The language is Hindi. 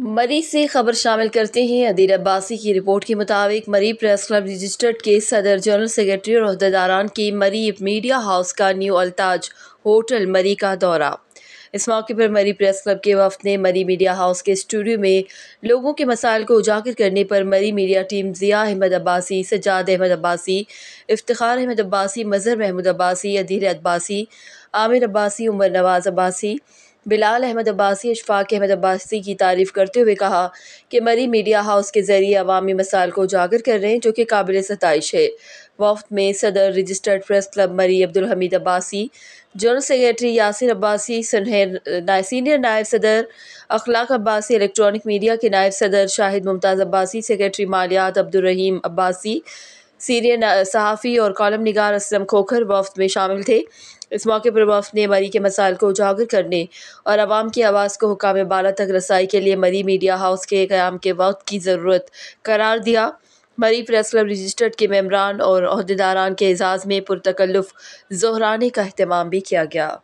मरी से खबर शामिल करते हैं अदीर अब्बासी की रिपोर्ट के मुताबिक मरी प्रेस क्लब रजिस्टर्ड के सदर जनरल सेक्रेटरी और अहदेदारान के मरी मीडिया हाउस का न्यू अलताज होटल मरी का दौरा इस मौके पर मरी प्रेस क्लब के वफद ने मरी मीडिया हाउस के स्टूडियो में लोगों के मसाइल को उजागर करने पर मरी मीडिया टीम ज़िया अहमद अब्बासी सजाद अहमद अब्बासी इफ्तार अहमद अब्बासी मज़हर महमूद अब्बासी अदीर अब्बासी आमिर अब्बासी उमर नवाज़ अब्बासी बिलाल अहमद अब्बासी अशफाक अहमद अब्बासी की तारीफ करते हुए कहा कि मरी मीडिया हाउस के ज़रिए अवामी मसाइल को उजागर कर रहे हैं जो कि काबिल सतश है वफ्त में सदर registered press club Murree Abdul Hameed Abbasi general secretary Yasir Abbasi senior नायब सदर अखलाक अब्बासी इलेक्ट्रॉनिक मीडिया के नायब सदर शाहिद मुमताज़ अब्बासी सेक्रेटरी मालियात अब्दुलरहीम अब्बासी सीरियन सहाफ़ी और कॉलम नगार असलम खोखर वफ्त में शामिल थे इस मौके पर वफ्त ने मरी के मसाइल को उजागर करने और आवाम की आवाज़ को हुकाम बाला तक रसाई के लिए मरी मीडिया हाउस के क्याम के वक्त की ज़रूरत करार दिया मरी प्रेस क्लब रजिस्टर्ड के मम्बरान और अहदेदारान के एजाज़ में पुरतकल्लफ़ जहराने का अहतमाम भी किया गया